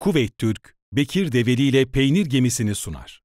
Kuveyt Türk, Bekir Develi ile peynir gemisini sunar.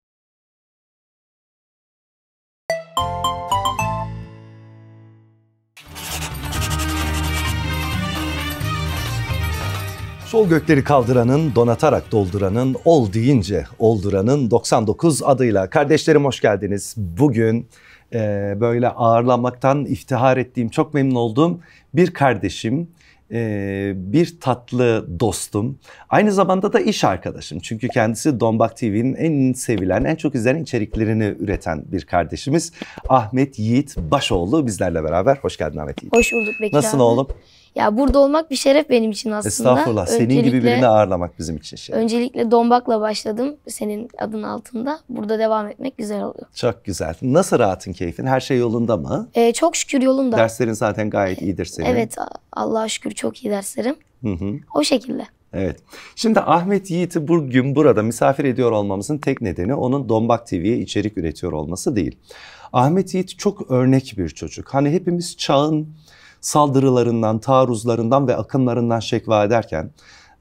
Sol gökleri kaldıranın, donatarak dolduranın, ol deyince olduranın 99 adıyla. Kardeşlerim hoş geldiniz. Bugün e, böyle ağırlanmaktan iftihar ettiğim, çok memnun olduğum bir kardeşim e, bir tatlı dostum. Aynı zamanda da iş arkadaşım. Çünkü kendisi Donbak TV'nin en sevilen, en çok izlenen içeriklerini üreten bir kardeşimiz. Ahmet Yiğit Başoğlu bizlerle beraber. Hoş geldin Ahmet Yiğit. Hoş bulduk Bekir Nasılsın abi. oğlum? Ya burada olmak bir şeref benim için aslında. Estağfurullah. Öncelikle, Senin gibi birini ağırlamak bizim için şeref. Öncelikle Dombak'la başladım. Senin adın altında. Burada devam etmek güzel oluyor. Çok güzel. Nasıl rahatın, keyfin? Her şey yolunda mı? Ee, çok şükür yolunda. Derslerin zaten gayet iyidir senin. Evet. Allah'a şükür çok iyi derslerim. Hı hı. O şekilde. Evet. Şimdi Ahmet Yiğit'i bugün burada misafir ediyor olmamızın tek nedeni onun Dombak TV'ye içerik üretiyor olması değil. Ahmet Yiğit çok örnek bir çocuk. Hani hepimiz çağın saldırılarından, taarruzlarından ve akınlarından şekva ederken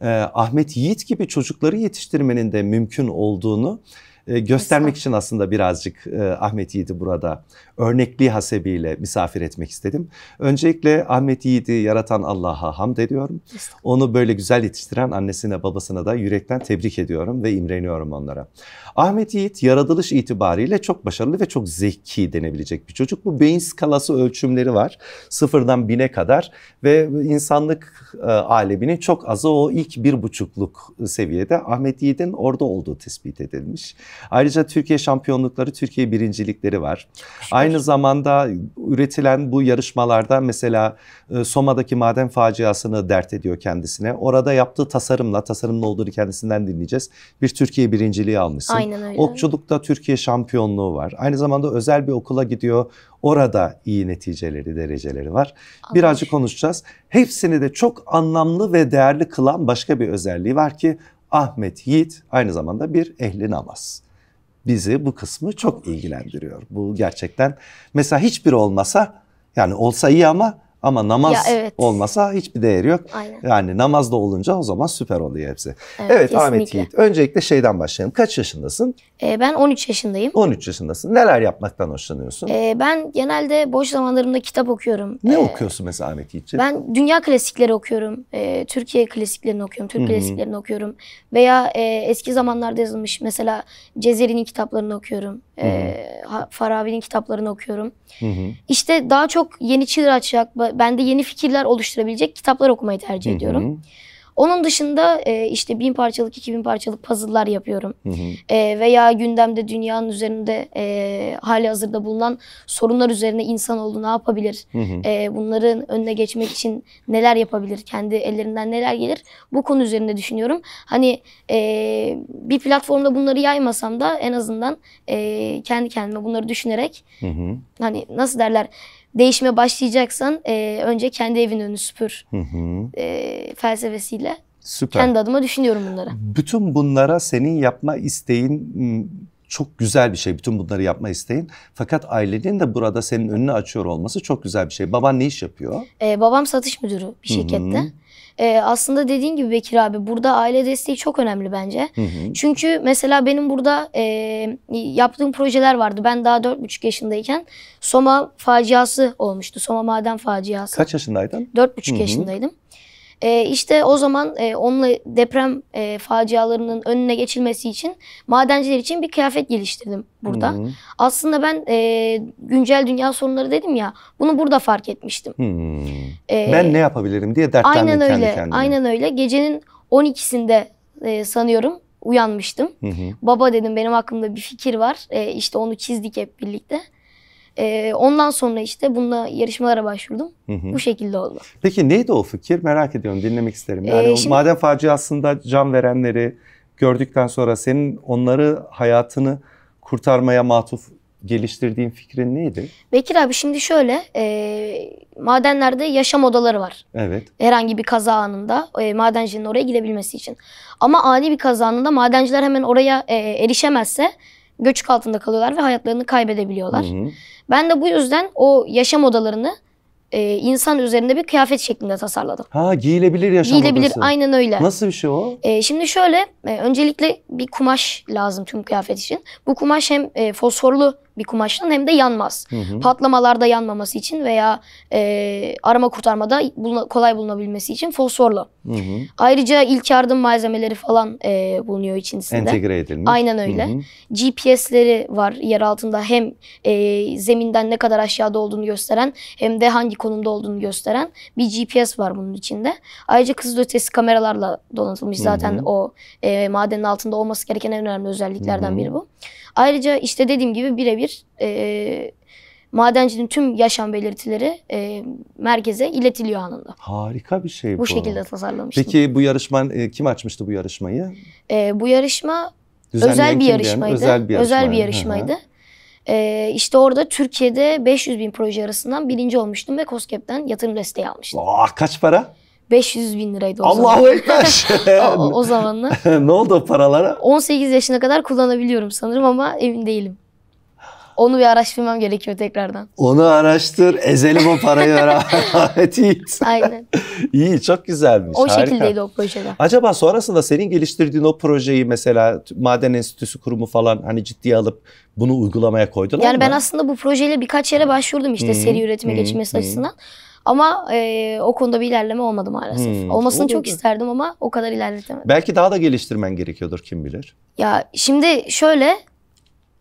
e, Ahmet Yiğit gibi çocukları yetiştirmenin de mümkün olduğunu e, göstermek için aslında birazcık e, Ahmet Yiğit'i burada örnekliği hasebiyle misafir etmek istedim. Öncelikle Ahmet Yiğit'i yaratan Allah'a hamd ediyorum. Onu böyle güzel yetiştiren annesine babasına da yürekten tebrik ediyorum ve imreniyorum onlara. Ahmet Yiğit yaratılış itibariyle çok başarılı ve çok zeki denebilecek bir çocuk. Bu beyin skalası ölçümleri var. Sıfırdan bine kadar ve insanlık e, aleminin çok azı o ilk bir buçukluk seviyede Ahmet Yiğit'in orada olduğu tespit edilmiş. Ayrıca Türkiye şampiyonlukları, Türkiye birincilikleri var. Aynı Aynı zamanda üretilen bu yarışmalarda mesela e, Soma'daki maden faciasını dert ediyor kendisine. Orada yaptığı tasarımla, tasarımın olduğunu kendisinden dinleyeceğiz. Bir Türkiye birinciliği almışsın. Aynen öyle. Okçulukta Türkiye şampiyonluğu var. Aynı zamanda özel bir okula gidiyor. Orada iyi neticeleri, dereceleri var. Birazcık konuşacağız. Hepsini de çok anlamlı ve değerli kılan başka bir özelliği var ki Ahmet Yiğit aynı zamanda bir ehli namaz bizi bu kısmı çok ilgilendiriyor. Bu gerçekten mesela hiçbir olmasa yani olsa iyi ama ama namaz ya, evet. olmasa hiçbir değeri yok. Aynen. Yani namaz da olunca o zaman süper oluyor hepsi. Evet, evet Ahmet Yiğit öncelikle şeyden başlayalım. Kaç yaşındasın? Ee, ben 13 yaşındayım. 13 yaşındasın. Neler yapmaktan hoşlanıyorsun? Ee, ben genelde boş zamanlarımda kitap okuyorum. Ne ee, okuyorsun mesela Ahmet Yiğit'ciğim? Ben dünya klasikleri okuyorum. Ee, Türkiye klasiklerini okuyorum. Türk Hı-hı. klasiklerini okuyorum. Veya e, eski zamanlarda yazılmış mesela Cezeri'nin kitaplarını okuyorum. Farabi'nin kitaplarını okuyorum. Hı hı. İşte daha çok yeni çığır açacak, bende yeni fikirler oluşturabilecek kitaplar okumayı tercih ediyorum. Hı hı. Onun dışında e, işte bin parçalık, iki bin parçalık puzzle'lar yapıyorum. Hı hı. E, veya gündemde dünyanın üzerinde e, hali hazırda bulunan sorunlar üzerine insanoğlu ne yapabilir? Hı hı. E, bunların önüne geçmek için neler yapabilir? Kendi ellerinden neler gelir? Bu konu üzerinde düşünüyorum. Hani e, bir platformda bunları yaymasam da en azından e, kendi kendime bunları düşünerek hı hı. hani nasıl derler değişime başlayacaksan e, önce kendi evin önü süpür hı hı. E, felsefesiyle Süper. kendi adıma düşünüyorum bunları. Bütün bunlara senin yapma isteğin çok güzel bir şey. Bütün bunları yapma isteğin. Fakat ailenin de burada senin önünü açıyor olması çok güzel bir şey. Baban ne iş yapıyor? Ee, babam satış müdürü bir şirkette. Hı hı e, aslında dediğin gibi Bekir abi burada aile desteği çok önemli bence. Hı hı. Çünkü mesela benim burada e, yaptığım projeler vardı. Ben daha 4,5 yaşındayken Soma faciası olmuştu. Soma maden faciası. Kaç yaşındaydın? 4,5 hı yaşındaydım. E, işte o zaman e, onunla deprem e, facialarının önüne geçilmesi için madenciler için bir kıyafet geliştirdim burada. Hmm. Aslında ben e, güncel dünya sorunları dedim ya bunu burada fark etmiştim. Hmm. E, ben ne yapabilirim diye dertlendim aynen kendi öyle, kendime. Aynen öyle. Gecenin 12'sinde e, sanıyorum uyanmıştım. Hı Baba dedim benim aklımda bir fikir var. E, işte onu çizdik hep birlikte. E, ondan sonra işte bununla yarışmalara başvurdum. Hı hı. Bu şekilde oldu. Peki neydi o fikir? Merak ediyorum, dinlemek isterim. Yani e, şimdi, o maden faciasında can verenleri gördükten sonra senin onları hayatını kurtarmaya matuf geliştirdiğin fikrin neydi? Bekir abi şimdi şöyle e, madenlerde yaşam odaları var. Evet. Herhangi bir kaza anında e, madencinin oraya gidebilmesi için. Ama ani bir kaza anında madenciler hemen oraya e, erişemezse göçük altında kalıyorlar ve hayatlarını kaybedebiliyorlar. Hı hı. Ben de bu yüzden o yaşam odalarını e, insan üzerinde bir kıyafet şeklinde tasarladım. Ha giyilebilir yaşam Giyilebilir odası. aynen öyle. Nasıl bir şey o? E, şimdi şöyle e, öncelikle bir kumaş lazım tüm kıyafet için. Bu kumaş hem e, fosforlu bir kumaştan hem de yanmaz. Hı hı. Patlamalarda yanmaması için veya e, arama kurtarmada buluna, kolay bulunabilmesi için fosforlu. Hı hı. Ayrıca ilk yardım malzemeleri falan e, bulunuyor içerisinde. Entegre edilmiş. Aynen öyle. GPS'leri var yer altında hem e, zeminden ne kadar aşağıda olduğunu gösteren hem de hangi konumda olduğunu gösteren bir GPS var bunun içinde. Ayrıca kızılötesi kameralarla donatılmış zaten hı hı. o e, madenin altında olması gereken en önemli özelliklerden hı hı. biri bu. Ayrıca işte dediğim gibi birebir e, madencinin tüm yaşam belirtileri e, merkeze iletiliyor anında. Harika bir şey bu. Bu şekilde tasarlamıştım. Peki bu yarışman e, kim açmıştı bu yarışmayı? E, bu yarışma özel bir yarışmaydı. Özel bir, yarışma. özel bir yarışmaydı. Hı -hı. E, orada Türkiye'de 500 bin proje arasından birinci olmuştum ve COSGAP'ten yatırım desteği almıştım. Aa, kaç para? 500 bin liraydı o Allahu zaman. Ekber. o, o zamanla. ne oldu o paralara? 18 yaşına kadar kullanabiliyorum sanırım ama emin değilim. Onu bir araştırmam gerekiyor tekrardan. Onu araştır. Ezelim o parayı rahmet Aynen. İyi çok güzelmiş. O harika. şekildeydi o projeler. Acaba sonrasında senin geliştirdiğin o projeyi mesela Maden Enstitüsü Kurumu falan hani ciddiye alıp bunu uygulamaya koydular yani mı? Yani ben aslında bu projeyle birkaç yere başvurdum işte hmm. seri üretime hmm. geçmesi hmm. açısından. Ama e, o konuda bir ilerleme olmadı maalesef. Hmm, Olmasını olurdu. çok isterdim ama o kadar ilerletemedim. Belki daha da geliştirmen gerekiyordur kim bilir. Ya şimdi şöyle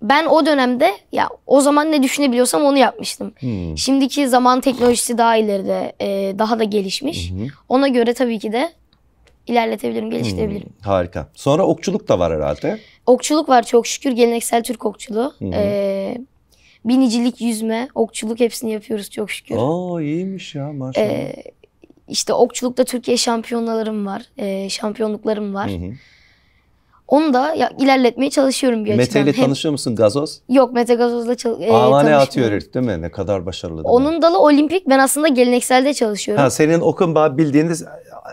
ben o dönemde ya o zaman ne düşünebiliyorsam onu yapmıştım. Hmm. Şimdiki zaman teknolojisi daha ileride, e, daha da gelişmiş. Hmm. Ona göre tabii ki de ilerletebilirim, geliştirebilirim. Hmm, harika. Sonra okçuluk da var herhalde. Okçuluk var çok şükür. Geleneksel Türk okçuluğu. Hı hı. Binicilik, yüzme, okçuluk hepsini yapıyoruz çok şükür. Aa iyiymiş ya maşallah. Ee, işte okçulukta Türkiye şampiyonalarım var. E, şampiyonluklarım var. Hı hı. Onu da ya, ilerletmeye çalışıyorum bir Mete açıdan. ile tanışıyor musun Gazoz? Yok Mete Gazoz'la çal- e, Avane atıyor herif değil mi? Ne kadar başarılı. Onun mi? dalı olimpik. Ben aslında gelenekselde çalışıyorum. Ha, senin okun bildiğiniz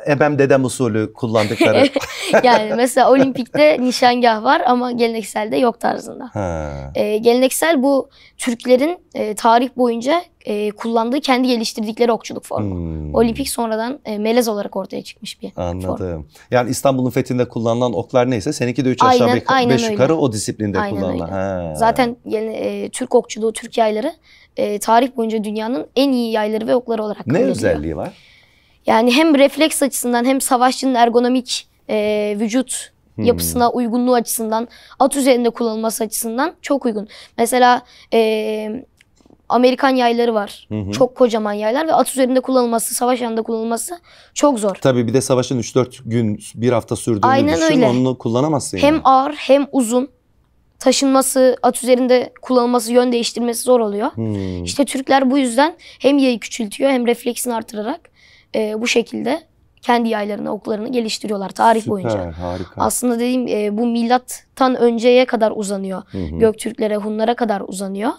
ebem dedem usulü kullandıkları. yani mesela olimpikte nişangah var ama gelenekselde yok tarzında. Ha. E, geleneksel bu Türklerin e, tarih boyunca e, kullandığı kendi geliştirdikleri okçuluk formu. Hmm. Olimpik sonradan e, melez olarak ortaya çıkmış bir Anladım. form. Yani İstanbul'un fethinde kullanılan oklar neyse seninki de 3 aşağı 5 bek- yukarı o disiplinde aynen kullanılan. Öyle. Zaten yani, e, Türk okçuluğu, Türk yayları e, tarih boyunca dünyanın en iyi yayları ve okları olarak kabul Ne özelliği var? Yani hem refleks açısından hem savaşçının ergonomik e, vücut hmm. yapısına uygunluğu açısından at üzerinde kullanılması açısından çok uygun. Mesela e, Amerikan yayları var. Hı hı. Çok kocaman yaylar ve at üzerinde kullanılması, savaş yanında kullanılması çok zor. Tabii bir de savaşın 3-4 gün, bir hafta sürdüğünü Aynen düşün. Öyle. Onu kullanamazsın Hem ağır hem uzun. Taşınması, at üzerinde kullanılması, yön değiştirmesi zor oluyor. Hmm. İşte Türkler bu yüzden hem yayı küçültüyor hem refleksini artırarak e, bu şekilde kendi yaylarını, oklarını geliştiriyorlar tarih Süper, boyunca. harika. Aslında dediğim e, bu milattan önceye kadar uzanıyor. Hı hı. Göktürklere, Hunlara kadar uzanıyor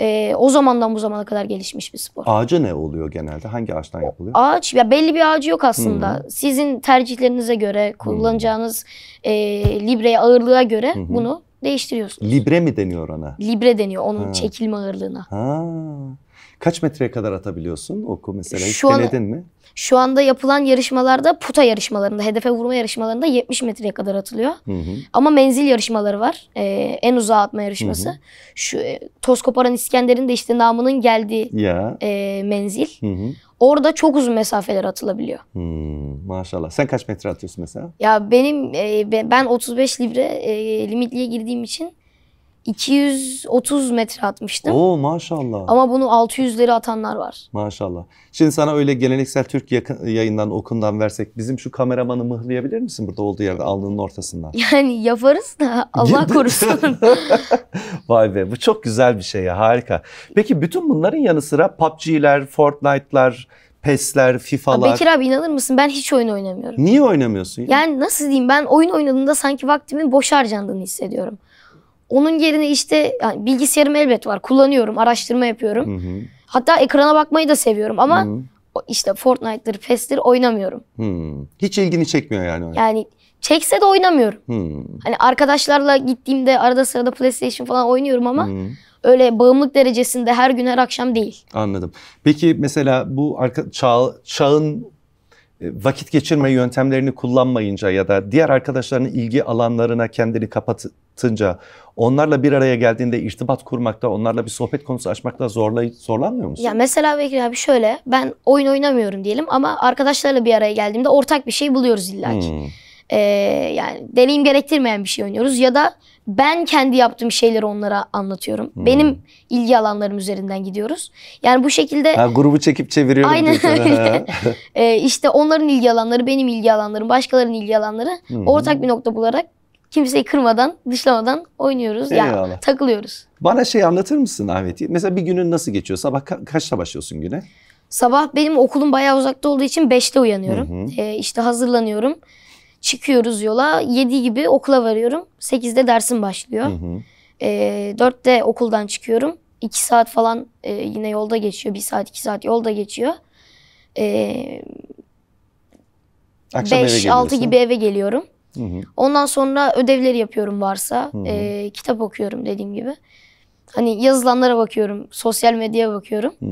e, o zamandan bu zamana kadar gelişmiş bir spor. Ağaca ne oluyor genelde? Hangi ağaçtan yapılıyor? Ağaç ya belli bir ağacı yok aslında. Hı-hı. Sizin tercihlerinize göre kullanacağınız e, libreye ağırlığa göre Hı-hı. bunu değiştiriyorsunuz. Libre mi deniyor ona? Libre deniyor onun ha. çekilme ağırlığına. Ha. Kaç metreye kadar atabiliyorsun oku mesela hiç şu denedin an, mi? Şu anda yapılan yarışmalarda puta yarışmalarında, hedefe vurma yarışmalarında 70 metreye kadar atılıyor. Hı hı. Ama menzil yarışmaları var. Ee, en uzağa atma yarışması. Hı hı. Şu e, toz koparan İskender'in de işte namının geldiği ya. E, menzil. Hı hı. Orada çok uzun mesafeler atılabiliyor. Hmm, maşallah. Sen kaç metre atıyorsun mesela? Ya benim e, ben 35 libre e, limitliye girdiğim için 230 metre atmıştım. Oo maşallah. Ama bunu 600'leri atanlar var. Maşallah. Şimdi sana öyle geleneksel Türk yayından okundan versek bizim şu kameramanı mıhlayabilir misin burada olduğu yerde alnının ortasından? Yani yaparız da Allah korusun. Vay be bu çok güzel bir şey ya harika. Peki bütün bunların yanı sıra PUBG'ler, Fortnite'lar, PES'ler, FIFA'lar. Bekir abi inanır mısın ben hiç oyun oynamıyorum. Niye oynamıyorsun? Ya? Yani nasıl diyeyim ben oyun oynadığımda sanki vaktimin boş harcandığını hissediyorum. Onun yerine işte yani bilgisayarım elbet var. Kullanıyorum, araştırma yapıyorum. Hı hı. Hatta ekrana bakmayı da seviyorum ama hı. işte Fortnite'ları, PES'leri oynamıyorum. Hı. Hiç ilgini çekmiyor yani. Yani çekse de oynamıyorum. Hı. Hani arkadaşlarla gittiğimde arada sırada PlayStation falan oynuyorum ama hı öyle bağımlılık derecesinde her gün her akşam değil. Anladım. Peki mesela bu arka, çağ, çağın e, vakit geçirme yöntemlerini kullanmayınca ya da diğer arkadaşlarının ilgi alanlarına kendini kapatınca onlarla bir araya geldiğinde irtibat kurmakta, onlarla bir sohbet konusu açmakta zorlay zorlanmıyor musun? Ya mesela Bekir abi şöyle ben oyun oynamıyorum diyelim ama arkadaşlarla bir araya geldiğimde ortak bir şey buluyoruz illa ki. Hmm e, yani deneyim gerektirmeyen bir şey oynuyoruz ya da ben kendi yaptığım şeyleri onlara anlatıyorum. Hmm. Benim ilgi alanlarım üzerinden gidiyoruz. Yani bu şekilde ha, grubu çekip çeviriyorum. Aynen öyle. e, onların ilgi alanları, benim ilgi alanlarım, başkalarının ilgi alanları hmm. ortak bir nokta bularak kimseyi kırmadan, dışlamadan oynuyoruz. Eyvallah. Yani takılıyoruz. Bana şey anlatır mısın Ahmet? Mesela bir günün nasıl geçiyor? Sabah ka- kaçta başlıyorsun güne? Sabah benim okulum bayağı uzakta olduğu için 5'te uyanıyorum. Hı Ee, işte hazırlanıyorum. Çıkıyoruz yola. 7 gibi okula varıyorum. 8'de dersim başlıyor. Hı hı. E, ee, 4'te okuldan çıkıyorum. 2 saat falan e, yine yolda geçiyor. 1 saat 2 saat yolda geçiyor. E, Akşam 5 6 gibi eve geliyorum. Hı hı. Ondan sonra ödevleri yapıyorum varsa. Hı hı. E, kitap okuyorum dediğim gibi. Hani yazılanlara bakıyorum. Sosyal medyaya bakıyorum. Hı.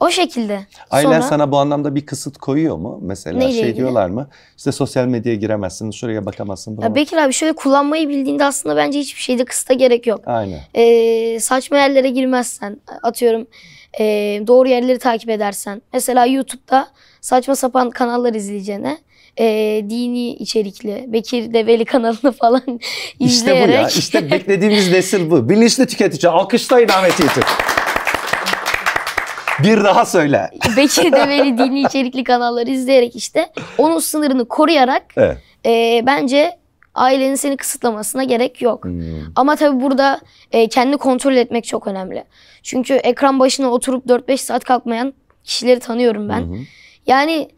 O şekilde. Ailen Sonra... sana bu anlamda bir kısıt koyuyor mu? Mesela Neyle şey ilgili? diyorlar mı? İşte sosyal medyaya giremezsin, şuraya bakamazsın. Ya Bekir abi şöyle kullanmayı bildiğinde aslında bence hiçbir şeyde kısıta gerek yok. Aynen. Ee, saçma yerlere girmezsen atıyorum e, doğru yerleri takip edersen. Mesela YouTube'da saçma sapan kanallar izleyeceğine e, dini içerikli Bekir Develi kanalını falan izleyerek. İşte bu ya. İşte beklediğimiz nesil bu. Bilinçli tüketici. Alkışlayın Ahmet Yiğit'i. Bir daha söyle. Bekir Develi dini içerikli kanalları izleyerek işte onun sınırını koruyarak evet. e, bence ailenin seni kısıtlamasına gerek yok. Hmm. Ama tabii burada e, kendini kontrol etmek çok önemli. Çünkü ekran başına oturup 4-5 saat kalkmayan kişileri tanıyorum ben. Hmm. Yani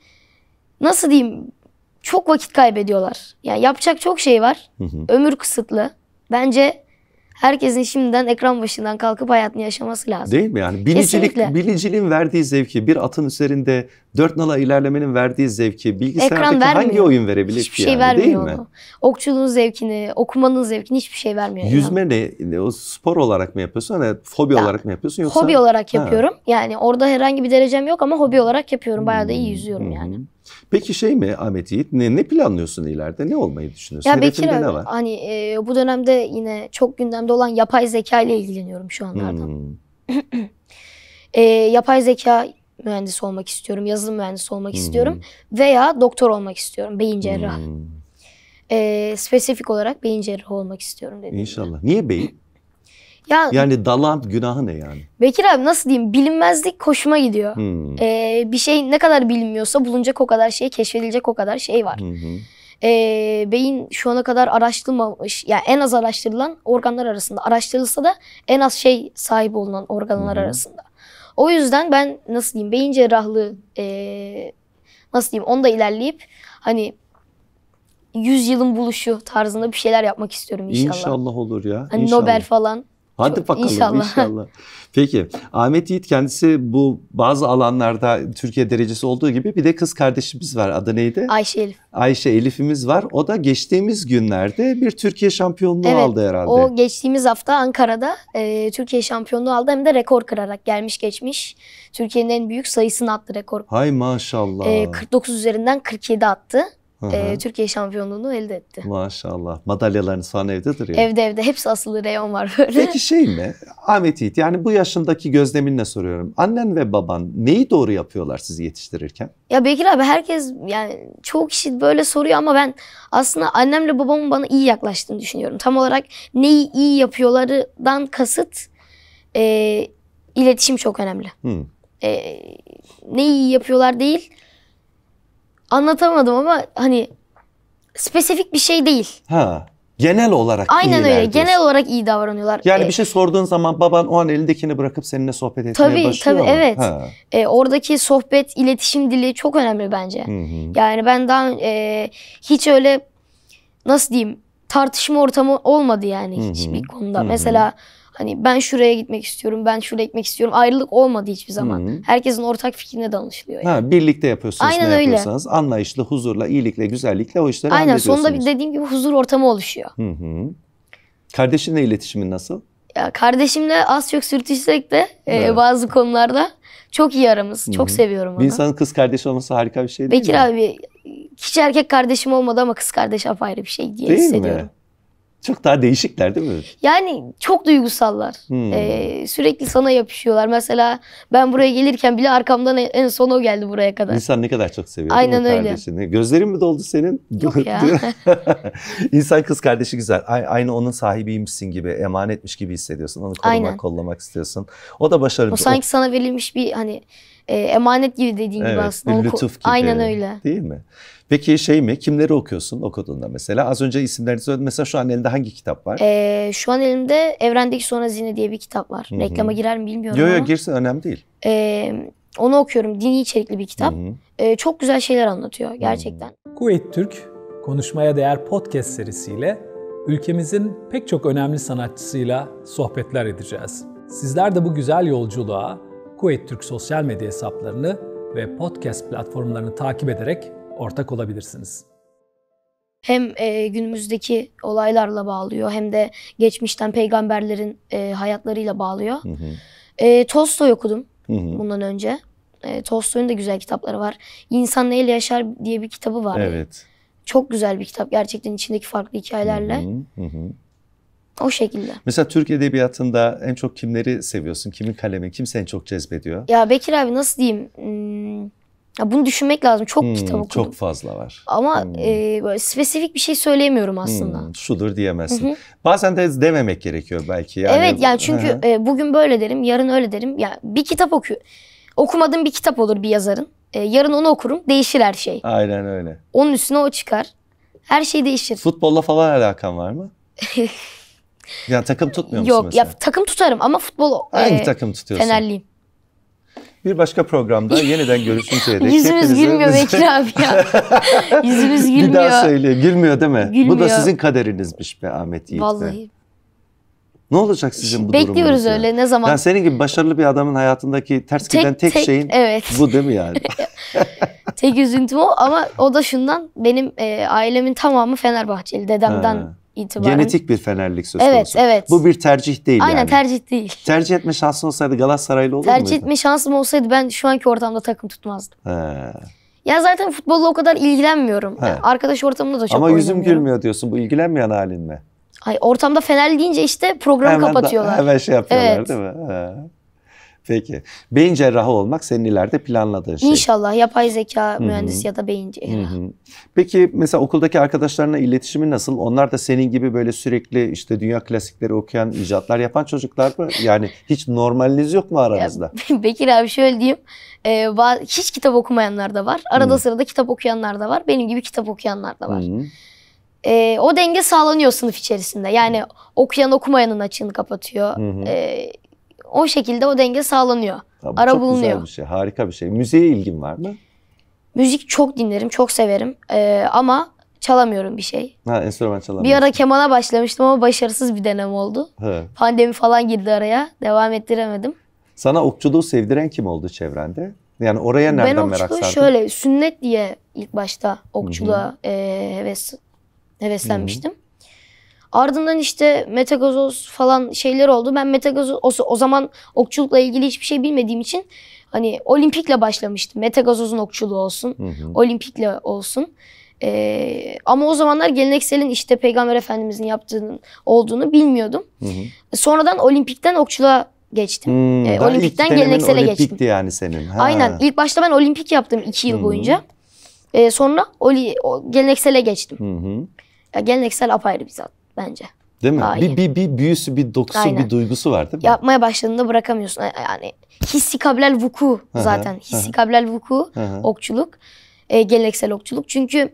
nasıl diyeyim çok vakit kaybediyorlar. Yani yapacak çok şey var. Hı Ömür kısıtlı. Bence herkesin şimdiden ekran başından kalkıp hayatını yaşaması lazım. Değil mi yani? Binicilik, Kesinlikle. biniciliğin verdiği zevki, bir atın üzerinde dört nala ilerlemenin verdiği zevki bilgisayardaki hangi oyun verebilir hiçbir ki şey yani vermiyor değil mi? Okçuluğun zevkini, okumanın zevkini hiçbir şey vermiyor. Yüzme yani. ne, ne? O spor olarak mı yapıyorsun? Hani fobi ya, olarak mı yapıyorsun yoksa? Hobi olarak yapıyorum. Ha. Yani orada herhangi bir derecem yok ama hobi olarak yapıyorum. Bayağı da iyi hmm, yüzüyorum hmm. yani. Peki şey mi Ahmet Yiğit ne, ne planlıyorsun ileride? Ne olmayı düşünüyorsun? Ya Bekir abi, ne var? hani e, bu dönemde yine çok gündemde olan yapay zeka ile ilgileniyorum şu anlardan. Hmm. e, yapay zeka mühendisi olmak istiyorum, yazılım mühendisi olmak hmm. istiyorum veya doktor olmak istiyorum, beyin cerrahı. Hmm. E, spesifik olarak beyin cerrahı olmak istiyorum dedim. İnşallah. Niye beyin? Ya, yani dalan günahı ne yani? Bekir abi nasıl diyeyim bilinmezlik hoşuma gidiyor. Hmm. Ee, bir şey ne kadar bilinmiyorsa bulunacak o kadar şey keşfedilecek o kadar şey var. Hı Ee, beyin şu ana kadar araştırılmamış yani en az araştırılan organlar arasında araştırılsa da en az şey sahip olunan organlar hı arasında. O yüzden ben nasıl diyeyim beyin cerrahlığı e, nasıl diyeyim onu da ilerleyip hani yılın buluşu tarzında bir şeyler yapmak istiyorum inşallah. İnşallah olur ya. Hani inşallah. Nobel falan. Hadi bakalım inşallah. inşallah. Peki Ahmet Yiğit kendisi bu bazı alanlarda Türkiye derecesi olduğu gibi bir de kız kardeşimiz var. Adı neydi? Ayşe Elif. Ayşe Elif'imiz var. O da geçtiğimiz günlerde bir Türkiye şampiyonluğu evet, aldı herhalde. O geçtiğimiz hafta Ankara'da e, Türkiye şampiyonluğu aldı hem de rekor kırarak gelmiş geçmiş. Türkiye'nin en büyük sayısını attı rekor. Hay maşallah. E, 49 üzerinden 47 attı e, Türkiye şampiyonluğunu elde etti. Maşallah. Madalyalarınız falan evde duruyor. Evde evde. Hepsi asılı reyon var böyle. Peki şey mi? Ahmet Yiğit yani bu yaşındaki gözleminle soruyorum. Annen ve baban neyi doğru yapıyorlar sizi yetiştirirken? Ya Bekir abi herkes yani çoğu kişi böyle soruyor ama ben aslında annemle babamın bana iyi yaklaştığını düşünüyorum. Tam olarak neyi iyi yapıyorlardan kasıt e, iletişim çok önemli. Hı. E, neyi iyi yapıyorlar değil anlatamadım ama hani spesifik bir şey değil. Ha. Genel olarak Aynen öyle. Diyorsun. Genel olarak iyi davranıyorlar. Yani ee, bir şey sorduğun zaman baban o an elindekini bırakıp seninle sohbet etmeye tabii, başlıyor. Tabii tabii evet. E, oradaki sohbet, iletişim dili çok önemli bence. Hı hı. Yani ben daha e, hiç öyle nasıl diyeyim tartışma ortamı olmadı yani hiçbir konuda. Hı hı. Mesela Hani ben şuraya gitmek istiyorum, ben şuraya gitmek istiyorum. Ayrılık olmadı hiçbir zaman. Hı-hı. Herkesin ortak fikrine de Yani. Ha, birlikte yapıyorsunuz Aynen ne öyle. Anlayışla, huzurla, iyilikle, güzellikle o işleri Aynen sonunda bir dediğim gibi huzur ortamı oluşuyor. Hı-hı. Kardeşinle iletişimin nasıl? Ya kardeşimle az çok sürtüşsek de e, evet. bazı konularda çok iyi aramız. Hı-hı. Çok seviyorum onu. Bir insanın kız kardeşi olması harika bir şey değil Bekir mi? abi hiç erkek kardeşim olmadı ama kız kardeş apayrı bir şey diye değil hissediyorum. Mi? Çok daha değişikler değil mi? Yani çok duygusallar. Hmm. Ee, sürekli sana yapışıyorlar. Mesela ben buraya gelirken bile arkamdan en son o geldi buraya kadar. İnsan ne kadar çok seviyor Aynen öyle. kardeşini. Gözlerin mi doldu senin? Yok ya. İnsan kız kardeşi güzel. Aynı onun sahibiymişsin gibi, emanetmiş gibi hissediyorsun. Onu korumak, Aynen. kollamak istiyorsun. O da başarılı. O sanki o... sana verilmiş bir hani e, emanet gibi dediğin evet, gibi aslında. Bir lütuf gibi. Aynen öyle. Değil mi? Peki şey mi? Kimleri okuyorsun okuduğunda mesela? Az önce isimlerini söyledin. Mesela şu an elinde hangi kitap var? Ee, şu an elimde Evrendeki Son Zine diye bir kitap var. Hı-hı. Reklama girer mi bilmiyorum Yok yok girsin önemli değil. Ee, onu okuyorum. Dini içerikli bir kitap. Ee, çok güzel şeyler anlatıyor gerçekten. Hı-hı. Kuveyt Türk Konuşmaya Değer Podcast serisiyle ülkemizin pek çok önemli sanatçısıyla sohbetler edeceğiz. Sizler de bu güzel yolculuğa Kuveyt Türk sosyal medya hesaplarını ve podcast platformlarını takip ederek ortak olabilirsiniz. Hem e, günümüzdeki olaylarla bağlıyor hem de geçmişten peygamberlerin e, hayatlarıyla bağlıyor. Hı E, Tolstoy okudum hı hı. bundan önce. E, Tolstoy'un da güzel kitapları var. İnsan Neyle Yaşar diye bir kitabı var. Evet. Çok güzel bir kitap gerçekten içindeki farklı hikayelerle. Hı hı hı. O şekilde. Mesela Türk Edebiyatı'nda en çok kimleri seviyorsun? Kimin kalemi, kim seni çok cezbediyor? Ya Bekir abi nasıl diyeyim? Hmm, ya bunu düşünmek lazım. Çok hmm, kitap okudum. Çok fazla var. Ama hmm. e, böyle spesifik bir şey söyleyemiyorum aslında. Hmm, şudur diyemezsin. Hı-hı. Bazen de dememek gerekiyor belki. Yani. Evet yani çünkü Hı-hı. E, bugün böyle derim, yarın öyle derim. Ya yani bir kitap oku okumadığım bir kitap olur bir yazarın. E, yarın onu okurum, değişir her şey. Aynen öyle. Onun üstüne o çıkar. Her şey değişir. Futbolla falan alakan var mı? Yani takım tutmuyor musun Yok mesela? ya takım tutarım ama futbol Hangi e, takım tutuyorsun? Fenerliyim. Bir başka programda yeniden görüşünceye dek Yüzümüz hepinize... gülmüyor Bekir abi ya. Yüzümüz gülmüyor. Bir daha söyle. Gülmüyor değil mi? Gülmüyor. Bu da sizin kaderinizmiş be Ahmet Yiğit. Vallahi. Ne olacak sizin bu Bekliyoruz durumunuz? Bekliyoruz öyle ne zaman. Yani senin gibi başarılı bir adamın hayatındaki ters tek, giden tek, tek şeyin evet. bu değil mi yani? tek üzüntüm o ama o da şundan benim e, ailemin tamamı Fenerbahçeli dedemden. Ha itibaren... Genetik bir fenerlik söz evet, konusu. Evet, evet. Bu bir tercih değil Aynen, yani. tercih değil. Tercih etme şansın olsaydı Galatasaraylı olur tercih muydun? Tercih etme şansım olsaydı ben şu anki ortamda takım tutmazdım. He. Ya zaten futbolla o kadar ilgilenmiyorum. Yani arkadaş ortamında da çok Ama yüzüm gülmüyor diyorsun. Bu ilgilenmeyen halin mi? Ay ortamda fenerli deyince işte programı hemen kapatıyorlar. Da, hemen şey yapıyorlar evet. değil mi? He. Peki. Beyin cerrahı olmak senin ileride planladığın şey. İnşallah yapay zeka mühendisi ya da beyin cerrahı. Peki mesela okuldaki arkadaşlarına iletişimi nasıl? Onlar da senin gibi böyle sürekli işte dünya klasikleri okuyan, icatlar yapan çocuklar mı? Yani hiç normaliniz yok mu aranızda? Ya, Bekir abi şöyle diyeyim. E, hiç kitap okumayanlar da var. Arada hı sırada kitap okuyanlar da var. Benim gibi kitap okuyanlar da var. hı e, o denge sağlanıyor sınıf içerisinde. Yani okuyan okumayanın açığını kapatıyor. Hı hı. E, o şekilde o denge sağlanıyor. Tabii, Ara çok bulunuyor. güzel bir şey. Harika bir şey. Müziğe ilgin var mı? Müzik çok dinlerim, çok severim. Ee, ama çalamıyorum bir şey. Ha enstrüman çalamıyorum. Bir ara kemana başlamıştım ama başarısız bir denem oldu. Hı. Pandemi falan girdi araya. Devam ettiremedim. Sana okçuluğu sevdiren kim oldu çevrende? Yani oraya nereden merak sardın? Ben okçuluğu şöyle sünnet diye ilk başta okçuluğa e, heves, heveslenmiştim. Hı -hı. Ardından işte Metagazoz falan şeyler oldu. Ben Metagazoz o, o zaman okçulukla ilgili hiçbir şey bilmediğim için hani olimpikle başlamıştım. Metagazoz'un okçuluğu olsun. Hı hı. Olimpikle olsun. Ee, ama o zamanlar gelenekselin işte Peygamber Efendimizin yaptığının olduğunu bilmiyordum. Hı hı. Sonradan olimpikten okçuluğa geçtim. Hmm, ee, olimpikten geleneksele geçtim. yani senin. Ha. Aynen. İlk başta ben olimpik yaptım iki yıl hı hı. boyunca. Ee, sonra oli, o, geleneksele geçtim. Hı hı. Ya, geleneksel apayrı bir zat bence. Değil mi? Daha bir, iyi. bir, bir büyüsü, bir dokusu, Aynen. bir duygusu var değil mi? Yapmaya başladığında bırakamıyorsun. Yani hissi kablel vuku zaten. hissi kablel vuku okçuluk. E, geleneksel okçuluk. Çünkü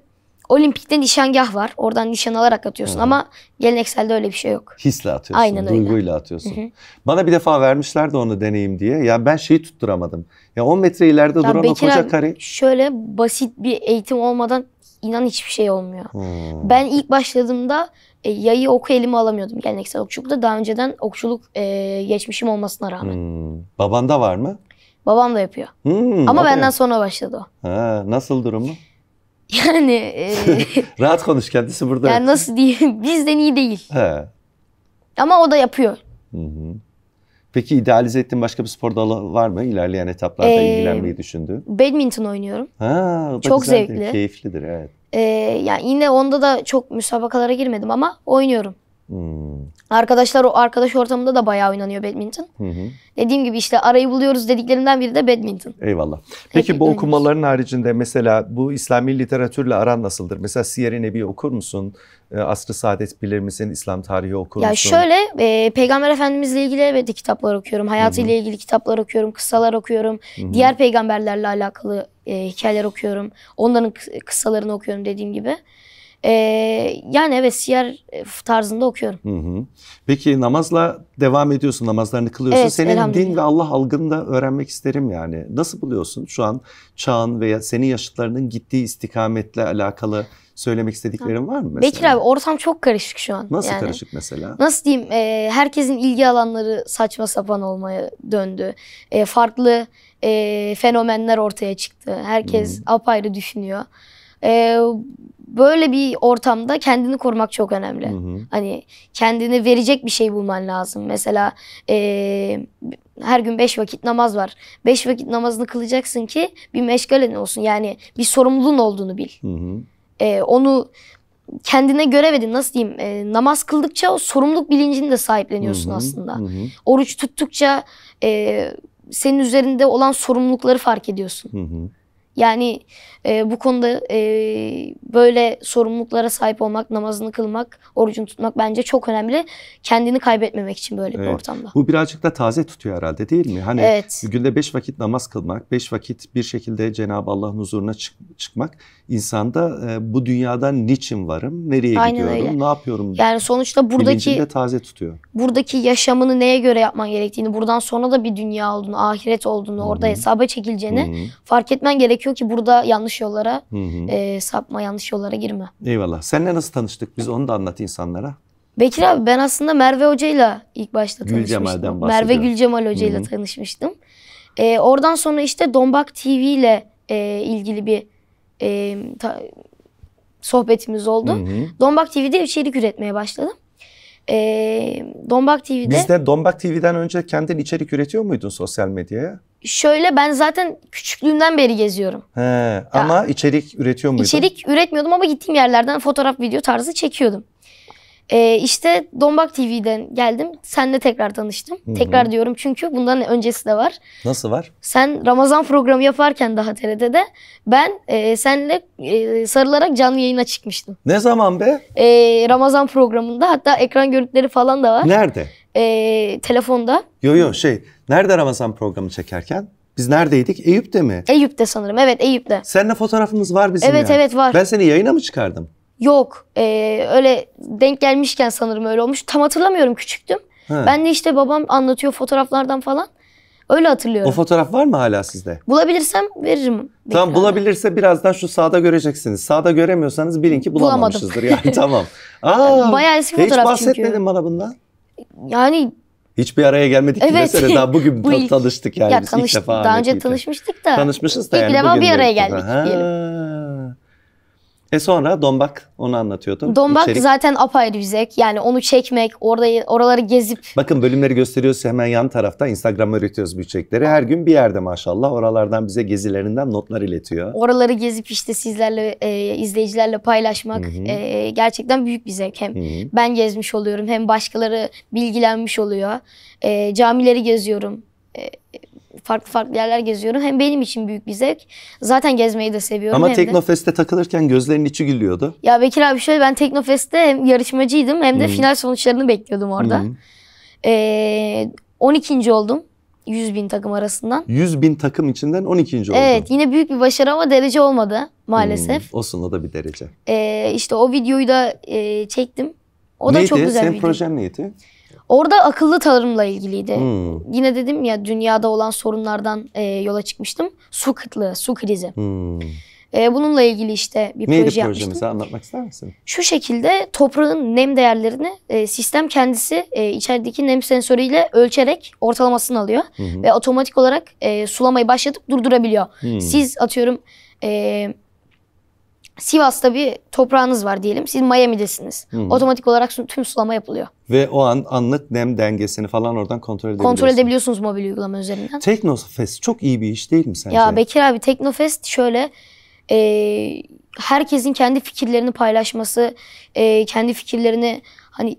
Olimpik'te nişangah var. Oradan nişan alarak atıyorsun Hı. ama gelenekselde öyle bir şey yok. Hisle atıyorsun, Aynen öyle. duyguyla atıyorsun. Hı hı. Bana bir defa vermişler de onu deneyim diye. Ya ben şeyi tutturamadım. Ya 10 metre ileride ya duran Bekir o koca kare. Şöyle basit bir eğitim olmadan inan hiçbir şey olmuyor. Hmm. Ben ilk başladığımda e, yayı oku elime alamıyordum geleneksel okçulukta. Daha önceden okçuluk e, geçmişim olmasına rağmen. Hmm. Babanda var mı? Babam da yapıyor. Hmm, Ama benden ya. sonra başladı o. Ha, nasıl durumu? Yani e, rahat konuş kendisi burada. Yani nasıl diyeyim? Bizden iyi değil. He. Ama o da yapıyor. Hı hı. Peki idealize ettiğin başka bir spor dalı var mı? İlerleyen etaplarda ee, ilgilenmeyi düşündüğün? Badminton oynuyorum. Ha, çok güzeldir, zevkli. Keyiflidir evet. Ee, yani yine onda da çok müsabakalara girmedim ama oynuyorum. Hmm. Arkadaşlar o arkadaş ortamında da bayağı oynanıyor badminton. Hı hı. Dediğim gibi işte arayı buluyoruz dediklerinden biri de badminton. Eyvallah. Peki Hep bu okumaların haricinde mesela bu İslami literatürle aran nasıldır? Mesela Siyer-i Nebi okur musun? Ee, Asr-ı Saadet bilir misin? İslam tarihi okur Ya musun? şöyle e, Peygamber Efendimizle ilgili evet kitaplar okuyorum. Hayatıyla ilgili kitaplar okuyorum, kıssalar okuyorum. Hı hı. Diğer peygamberlerle alakalı e, hikayeler okuyorum. Onların kıssalarını okuyorum dediğim gibi. Ee, yani evet siyer e, tarzında okuyorum. Hı hı. Peki namazla devam ediyorsun, namazlarını kılıyorsun. Evet, Senin din ve Allah algını da öğrenmek isterim yani. Nasıl buluyorsun şu an çağın veya senin yaşıtlarının gittiği istikametle alakalı söylemek istediklerin var mı mesela? Bekir abi ortam çok karışık şu an. Nasıl yani, karışık mesela? Nasıl diyeyim e, herkesin ilgi alanları saçma sapan olmaya döndü. E, farklı e, fenomenler ortaya çıktı. Herkes hmm. apayrı düşünüyor e, böyle bir ortamda kendini korumak çok önemli. Hı hı. Hani kendine verecek bir şey bulman lazım. Mesela e, her gün beş vakit namaz var. Beş vakit namazını kılacaksın ki bir meşgalen olsun. Yani bir sorumluluğun olduğunu bil. Hı hı. E, onu kendine göre ve nasıl diyeyim e, namaz kıldıkça o sorumluluk bilincini de sahipleniyorsun hı hı. aslında. Hı hı. Oruç tuttukça e, senin üzerinde olan sorumlulukları fark ediyorsun. Hı hı. Yani e, bu konuda e, böyle sorumluluklara sahip olmak, namazını kılmak, orucunu tutmak bence çok önemli. Kendini kaybetmemek için böyle evet. bir ortamda. Bu birazcık da taze tutuyor herhalde değil mi? Hani evet. günde beş vakit namaz kılmak, beş vakit bir şekilde Cenab-ı Allah'ın huzuruna çık çıkmak insanda e, bu dünyadan niçin varım, nereye Aynen gidiyorum, öyle. ne yapıyorum? Yani sonuçta buradaki taze tutuyor. Buradaki yaşamını neye göre yapman gerektiğini, buradan sonra da bir dünya olduğunu, ahiret olduğunu, Hı -hı. orada hesaba çekileceğini Hı -hı. fark etmen gerekiyor gerekiyor ki burada yanlış yollara hı hı. E, sapma, yanlış yollara girme. Eyvallah. Seninle nasıl tanıştık? Biz onu da anlat insanlara. Bekir abi ben aslında Merve Hoca'yla ilk başta Gülcemal'den tanışmıştım. Merve Gülcemal Hoca'yla Hı tanışmıştım. Ee, oradan sonra işte Dombak TV ile e, ilgili bir e, ta, sohbetimiz oldu. Hı -hı. Dombak TV'de içerik üretmeye başladım. E, ee, Dombak TV'de... Bizde Dombak TV'den önce kendin içerik üretiyor muydun sosyal medyaya? Şöyle ben zaten küçüklüğümden beri geziyorum. He, ama ya, içerik üretiyor muydun? İçerik üretmiyordum ama gittiğim yerlerden fotoğraf, video tarzı çekiyordum. Ee, işte Dombak TV'den geldim. Senle tekrar tanıştım. Hı-hı. Tekrar diyorum çünkü bundan öncesi de var. Nasıl var? Sen Ramazan programı yaparken daha TRT'de ben e, senle e, sarılarak canlı yayına çıkmıştım. Ne zaman be? E, Ramazan programında hatta ekran görüntüleri falan da var. Nerede? E, telefonda. Yo yo şey nerede Ramazan programı çekerken? Biz neredeydik? Eyüp'te mi? Eyüp'te sanırım. Evet Eyüp'te. Seninle fotoğrafımız var bizim Evet ya. evet var. Ben seni yayına mı çıkardım? Yok e, öyle denk gelmişken sanırım öyle olmuş. Tam hatırlamıyorum küçüktüm. Ha. Ben de işte babam anlatıyor fotoğraflardan falan. Öyle hatırlıyorum. O fotoğraf var mı hala sizde? Bulabilirsem veririm. Tamam bulabilirse birazdan şu sağda göreceksiniz. Sağda göremiyorsanız bilin ki bulamamışızdır Bulamadım. yani tamam. Aa, Bayağı eski fotoğraf hiç bahsetmedin çünkü. bana bundan. Yani Hiçbir araya gelmedik evet. ki mesela daha bugün bu ilk, tanıştık yani ya biz ilk defa. Daha önce tanışmıştık da. Tanışmışız da ilk yani. İlk defa bir araya geldik ha. diyelim. E sonra Dombak onu anlatıyordun. Dombak İçerik. zaten apayrı bir zevk. Yani onu çekmek, orayı, oraları gezip. Bakın bölümleri gösteriyoruz hemen yan tarafta. Instagram'a üretiyoruz bu çekleri. Her gün bir yerde maşallah. Oralardan bize gezilerinden notlar iletiyor. Oraları gezip işte sizlerle, e, izleyicilerle paylaşmak E, gerçekten büyük bir zevk. Hem Hı -hı. ben gezmiş oluyorum hem başkaları bilgilenmiş oluyor. E, camileri geziyorum. E, farklı farklı yerler geziyorum. Hem benim için büyük bir zevk. Zaten gezmeyi de seviyorum. Ama Teknofest'te takılırken gözlerinin içi gülüyordu. Ya Bekir abi şöyle ben Teknofest'te hem yarışmacıydım hem de hmm. final sonuçlarını bekliyordum orada. Hmm. Ee, 12. oldum. 100 bin takım arasından. 100 bin takım içinden 12. oldum. Evet yine büyük bir başarı ama derece olmadı maalesef. Hmm, olsun o da bir derece. Ee, işte o videoyu da e, çektim. O neydi? da çok güzel Senin bir video. projen neydi? Orada akıllı tarımla ilgiliydi. Hmm. Yine dedim ya dünyada olan sorunlardan e, yola çıkmıştım. Su kıtlığı, su krizi. Hmm. E, bununla ilgili işte bir Neydi proje yapmıştım. Neydi proje anlatmak ister misin? Şu şekilde toprağın nem değerlerini e, sistem kendisi e, içerideki nem sensörüyle ölçerek ortalamasını alıyor. Hı Ve otomatik olarak e, sulamayı başlatıp durdurabiliyor. Hı. Hmm. Siz atıyorum... E, Sivas'ta bir toprağınız var diyelim. Siz Miami'desiniz. Hı. Otomatik olarak tüm sulama yapılıyor. Ve o an anlık nem dengesini falan oradan kontrol edebiliyorsunuz. Kontrol edebiliyorsunuz mobil uygulama üzerinden. Teknofest çok iyi bir iş değil mi sence? Ya Bekir abi Teknofest şöyle e, herkesin kendi fikirlerini paylaşması, e, kendi fikirlerini hani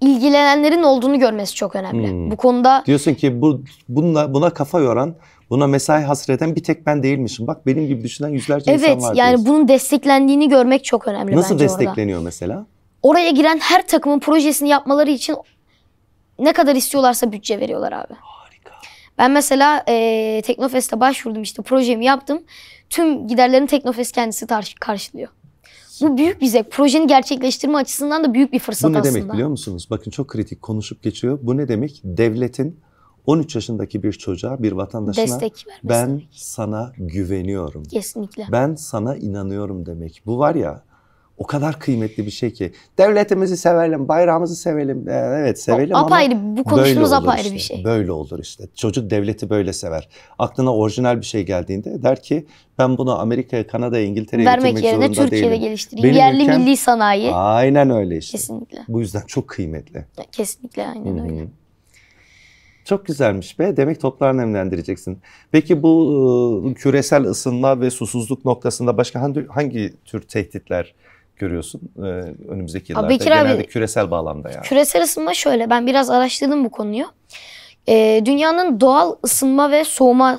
ilgilenenlerin olduğunu görmesi çok önemli. Hmm. Bu konuda diyorsun ki bu bununla buna kafa yoran Buna mesai hasreten bir tek ben değilmişim. Bak benim gibi düşünen yüzlerce evet, insan var. Evet yani bunun desteklendiğini görmek çok önemli Nasıl bence destekleniyor orada. mesela? Oraya giren her takımın projesini yapmaları için ne kadar istiyorlarsa bütçe veriyorlar abi. Harika. Ben mesela e, Teknofest'e başvurdum işte projemi yaptım. Tüm giderlerini Teknofest kendisi karşılıyor. Bu büyük bir zevk. Projeni gerçekleştirme açısından da büyük bir fırsat aslında. Bu ne aslında. demek biliyor musunuz? Bakın çok kritik konuşup geçiyor. Bu ne demek? Devletin 13 yaşındaki bir çocuğa, bir vatandaşına Destek ben demek. sana güveniyorum. Kesinlikle. Ben sana inanıyorum demek. Bu var ya o kadar kıymetli bir şey ki. Devletimizi sevelim, bayrağımızı sevelim. Ee, evet sevelim o, apayrı, ama bu konuştuğumuz apayrı işte, bir şey. Böyle olur işte. Çocuk devleti böyle sever. Aklına orijinal bir şey geldiğinde der ki ben bunu Amerika'ya, Kanada'ya, İngiltere'ye Vermek götürmek yerine zorunda Türkiye'de değilim. geliştireyim. Benim Yerli ülkem, milli sanayi. Aynen öyle işte. Kesinlikle. Bu yüzden çok kıymetli. Kesinlikle aynen Hı-hı. öyle. Çok güzelmiş be. Demek toplar nemlendireceksin. Peki bu ıı, küresel ısınma ve susuzluk noktasında başka hangi, hangi tür tehditler görüyorsun ee, önümüzdeki yıllarda? Abi, Genelde abi, küresel bağlamda yani. Küresel ısınma şöyle. Ben biraz araştırdım bu konuyu. Ee, dünyanın doğal ısınma ve soğuma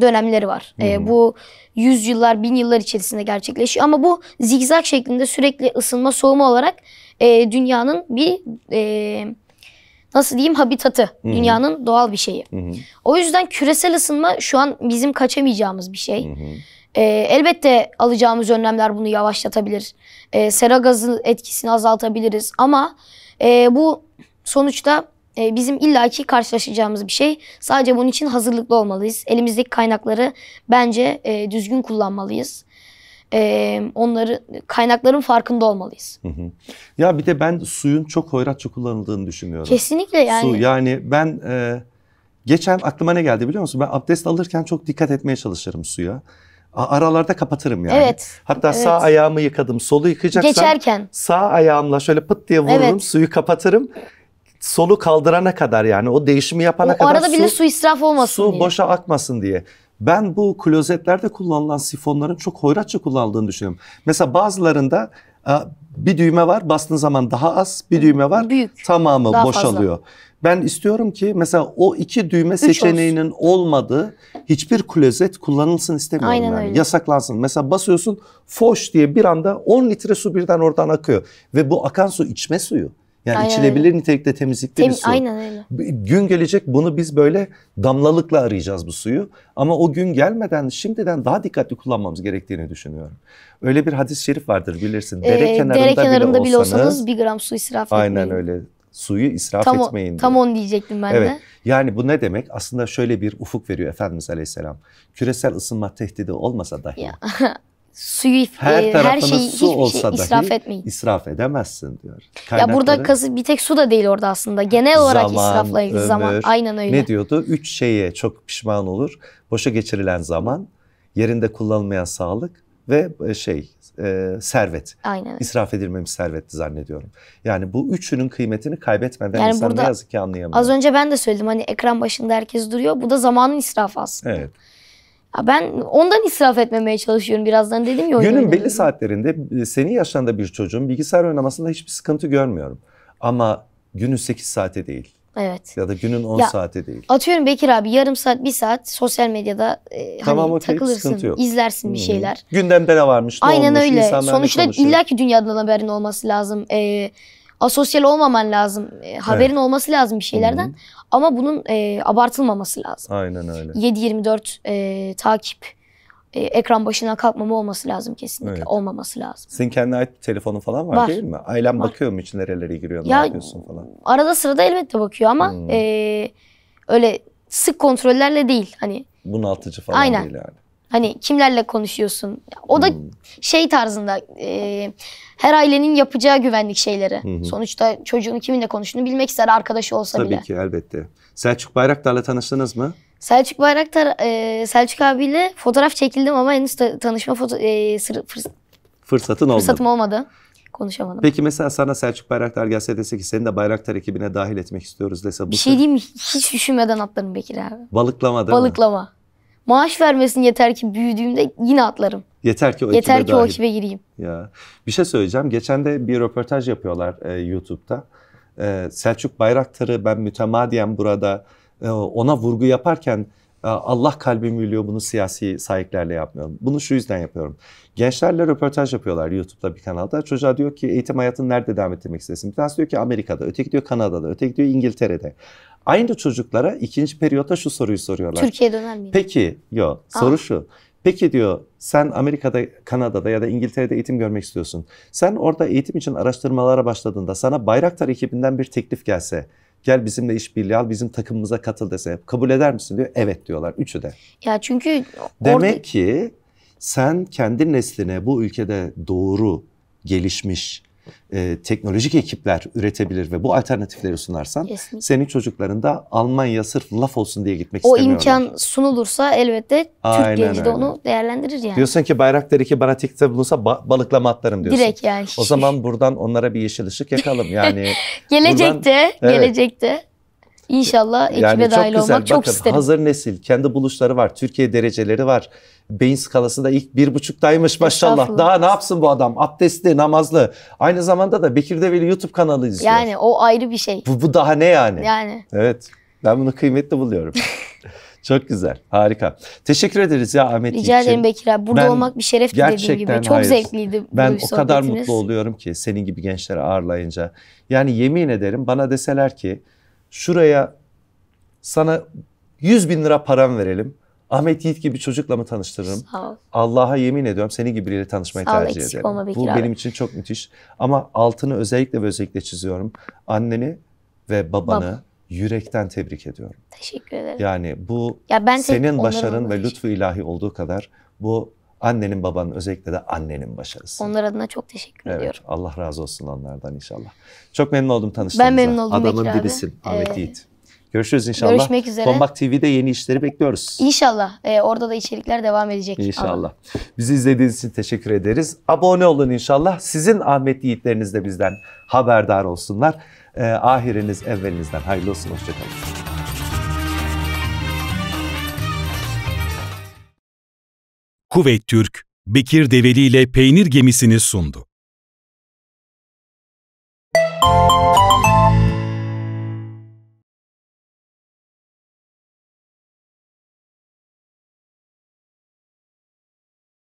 dönemleri var. Ee, hmm. Ee, bu yüzyıllar, bin yıllar içerisinde gerçekleşiyor. Ama bu zigzag şeklinde sürekli ısınma, soğuma olarak e, dünyanın bir... E, nasıl diyeyim habitatı. hı Dünyanın doğal bir şeyi. hı O yüzden küresel ısınma şu an bizim kaçamayacağımız bir şey. Hı-hı. Ee, elbette alacağımız önlemler bunu yavaşlatabilir. E, sera gazı etkisini azaltabiliriz ama e, bu sonuçta e, bizim illaki karşılaşacağımız bir şey. Sadece bunun için hazırlıklı olmalıyız. Elimizdeki kaynakları bence e, düzgün kullanmalıyız e, onları kaynakların farkında olmalıyız. Hı hı. Ya bir de ben suyun çok hoyratça kullanıldığını düşünüyorum. Kesinlikle yani. Su yani ben e, geçen aklıma ne geldi biliyor musun? Ben abdest alırken çok dikkat etmeye çalışırım suya. Aralarda kapatırım yani. Evet. Hatta evet. sağ ayağımı yıkadım, solu yıkacaksam geçerken sağ ayağımla şöyle pıt diye vururum, evet. suyu kapatırım solu kaldırana kadar yani o değişimi yapana o kadar arada su, bile su israf olmasın su diye. boşa akmasın diye. Ben bu klozetlerde kullanılan sifonların çok hoyratça kullanıldığını düşünüyorum. Mesela bazılarında e, bir düğme var bastığın zaman daha az bir düğme var Büyük. tamamı boşalıyor. Fazla. Ben istiyorum ki mesela o iki düğme Üç seçeneğinin olsun. olmadığı hiçbir klozet kullanılsın istemiyorum Aynen yani. Öyle. Yasaklansın. Mesela basıyorsun foş diye bir anda 10 litre su birden oradan akıyor ve bu akan su içme suyu. Yani aynen içilebilir öyle. nitelikte temizlikte Tem- bir su. Aynen öyle. Gün gelecek bunu biz böyle damlalıkla arayacağız bu suyu. Ama o gün gelmeden şimdiden daha dikkatli kullanmamız gerektiğini düşünüyorum. Öyle bir hadis-i şerif vardır bilirsin. Dere, kenarında, ee, dere kenarında bile, bile olsanız, olsanız bir gram su israf etmeyin. Aynen öyle. Suyu israf tam, etmeyin. Diye. Tam onu diyecektim ben evet. de. Yani bu ne demek? Aslında şöyle bir ufuk veriyor Efendimiz Aleyhisselam. Küresel ısınma tehdidi olmasa dahi. Ya suyu her, e, her şeyi su olsa şey israf etmeyin. İsraf edemezsin diyor. Kaynakları, ya burada kazı bir tek su da değil orada aslında. Genel olarak zaman, israfla ilgili zaman aynen öyle. Ne diyordu? Üç şeye çok pişman olur. Boşa geçirilen zaman, yerinde kullanılmayan sağlık ve e, şey e, servet. Aynen. İsraf edilmemiş servetti zannediyorum. Yani bu üçünün kıymetini kaybetmeden yani insan burada, ne yazık ki anlayamıyor. Az önce ben de söyledim hani ekran başında herkes duruyor. Bu da zamanın israfı aslında. Evet. Ben ondan israf etmemeye çalışıyorum birazdan dedim ya. Günün belli saatlerinde senin yaşlarında bir çocuğun bilgisayar oynamasında hiçbir sıkıntı görmüyorum. Ama günün 8 saati değil. Evet. Ya da günün 10 ya, saati değil. Atıyorum Bekir abi yarım saat, bir saat sosyal medyada e, hani tamam, hani okay, takılırsın, yok. izlersin bir şeyler. Gündemde ne varmış, ne Aynen olmuş, öyle. Sonuçta illa ki dünyadan haberin olması lazım. Ee, asosyal olmaman lazım. E, haberin evet. olması lazım bir şeylerden. Hı-hı. Ama bunun e, abartılmaması lazım. Aynen öyle. 7-24 e, takip, e, ekran başına kalkmama olması lazım kesinlikle. Evet. Olmaması lazım. Senin kendine ait telefonun falan var, var. değil mi? ailem bakıyor mu için nerelere giriyor, ya, ne yapıyorsun falan? Arada sırada elbette bakıyor ama hmm. e, öyle sık kontrollerle değil. hani. Bunaltıcı falan Aynen. değil yani. Hani kimlerle konuşuyorsun? O da hmm. şey tarzında e, her ailenin yapacağı güvenlik şeyleri. Hmm. Sonuçta çocuğun kiminle konuştuğunu bilmek ister arkadaşı olsa Tabii bile. Tabii ki elbette. Selçuk Bayraktar'la tanıştınız mı? Selçuk Bayraktar, e, Selçuk abiyle fotoğraf çekildim ama henüz ta tanışma foto e, sır, fırs fırsatın Fırsatım olmadı. Konuşamadım. Peki mesela sana Selçuk Bayraktar gelse dese ki seni de Bayraktar ekibine dahil etmek istiyoruz dese. Bu bir şey diyeyim Hiç düşünmeden atlarım Bekir abi. Balıklamada Balıklama. Mı? Maaş vermesin yeter ki büyüdüğümde yine atlarım. Yeter ki o Yeter ekibe ki dahil. o ekibe gireyim. Ya. Bir şey söyleyeceğim. Geçen de bir röportaj yapıyorlar e, YouTube'da. E, Selçuk Bayraktar'ı ben mütemadiyen burada e, ona vurgu yaparken e, Allah kalbimi biliyor bunu siyasi sahiplerle yapmıyorum. Bunu şu yüzden yapıyorum. Gençlerle röportaj yapıyorlar YouTube'da bir kanalda. Çocuğa diyor ki eğitim hayatını nerede devam ettirmek istersin? Bir tanesi diyor ki Amerika'da, öteki diyor Kanada'da, öteki diyor İngiltere'de. Aynı çocuklara ikinci periyotta şu soruyu soruyorlar. Türkiye döner miyim? Peki yok soru Aa. şu. Peki diyor sen Amerika'da, Kanada'da ya da İngiltere'de eğitim görmek istiyorsun. Sen orada eğitim için araştırmalara başladığında sana Bayraktar ekibinden bir teklif gelse gel bizimle işbirliği al bizim takımımıza katıl dese kabul eder misin diyor. Evet diyorlar üçü de. Ya çünkü demek orada... ki sen kendi nesline bu ülkede doğru gelişmiş e, teknolojik ekipler üretebilir ve bu alternatifleri sunarsan Kesinlikle. senin çocukların da Almanya sırf laf olsun diye gitmek istemiyorlar. O imkan sunulursa elbette Aynen Türk genci de onu değerlendirir yani. Diyorsun ki Bayraktar 2 bana TikTok'ta bulunsa ba- balıklama atlarım diyorsun. Direkt yani. O zaman buradan onlara bir yeşil ışık yakalım yani. gelecekte, buradan, evet, gelecekte. İnşallah ekibe yani dahil güzel. olmak Bakın, çok isterim. Hazır nesil, kendi buluşları var, Türkiye dereceleri var. Beyin skalası da ilk bir buçuktaymış maşallah. Daha ne yapsın bu adam? Abdestli, namazlı. Aynı zamanda da Bekir Develi YouTube kanalı izliyor. Yani o ayrı bir şey. Bu, bu daha ne yani? Yani. Evet. Ben bunu kıymetli buluyorum. Çok güzel. Harika. Teşekkür ederiz ya Ahmet Rica ederim Bekir abi. Burada ben, olmak bir şerefti dediğim gibi. Çok hayır. zevkliydi Ben o kadar mutlu oluyorum ki senin gibi gençleri ağırlayınca. Yani yemin ederim bana deseler ki şuraya sana 100 bin lira param verelim. Ahmet Yiğit gibi çocukla mı tanıştırırım? Allah'a yemin ediyorum seni gibi biriyle tanışmayı Sağ tercih ederim. Bu abi. benim için çok müthiş. Ama altını özellikle ve özellikle çiziyorum. Anneni ve babanı Baba yürekten tebrik ediyorum. Teşekkür ederim. Yani bu ya ben senin başarın ve lütfu ilahi olduğu kadar bu Annenin babanın özellikle de annenin başarısı. Onlar adına çok teşekkür evet, ediyorum. Allah razı olsun onlardan inşallah. Çok memnun oldum tanıştığımıza. Ben memnun oldum Adamın Bekir dibisin abi. Ahmet Yiğit. Görüşürüz inşallah. Görüşmek üzere. Tombak TV'de yeni işleri bekliyoruz. İnşallah. Ee, orada da içerikler devam edecek. İnşallah. Ama. Bizi izlediğiniz için teşekkür ederiz. Abone olun inşallah. Sizin Ahmet Yiğitleriniz de bizden haberdar olsunlar. Ee, ahiriniz evvelinizden hayırlı olsun. Hoşçakalın. Kuvvet Türk, Bekir Develi ile peynir gemisini sundu.